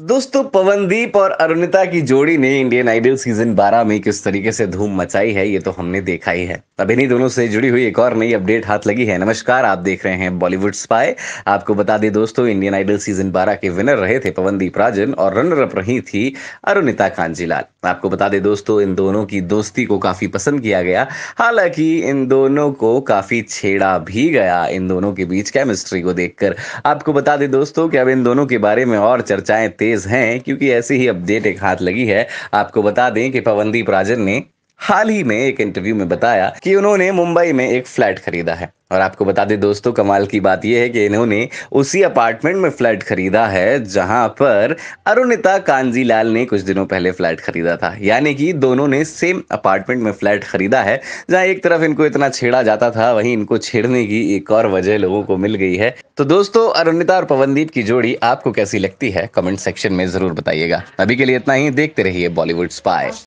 दोस्तों पवनदीप और अरुणिता की जोड़ी ने इंडियन आइडल सीजन 12 में किस तरीके से धूम मचाई है ये तो हमने देखा ही है अब इन्हीं दोनों से जुड़ी हुई एक और नई अपडेट हाथ लगी है नमस्कार आप देख रहे हैं बॉलीवुड स्पाई आपको बता दें दोस्तों इंडियन आइडल सीजन 12 के विनर रहे थे पवनदीप राजन और रनर अप रही थी अरुणिता कांजीलाल आपको बता दें दोस्तों इन दोनों की दोस्ती को काफी पसंद किया गया हालांकि इन दोनों को काफी छेड़ा भी गया इन दोनों के बीच केमिस्ट्री को देखकर आपको बता दें दोस्तों कि अब इन दोनों के बारे में और चर्चाएं तेज हैं क्योंकि ऐसी ही अपडेट एक हाथ लगी है आपको बता दें कि पवनदीप राजन ने हाल ही में एक इंटरव्यू में बताया कि उन्होंने मुंबई में एक फ्लैट खरीदा है और आपको बता दें दोस्तों कमाल की बात यह है कि इन्होंने उसी अपार्टमेंट में फ्लैट खरीदा है जहां पर अरुणिता कांजीलाल ने कुछ दिनों पहले फ्लैट खरीदा था यानी कि दोनों ने सेम अपार्टमेंट में फ्लैट खरीदा है जहां एक तरफ इनको इतना छेड़ा जाता था वहीं इनको छेड़ने की एक और वजह लोगों को मिल गई है तो दोस्तों अरुणिता और पवनदीप की जोड़ी आपको कैसी लगती है कमेंट सेक्शन में जरूर बताइएगा अभी के लिए इतना ही देखते रहिए बॉलीवुड स्पाई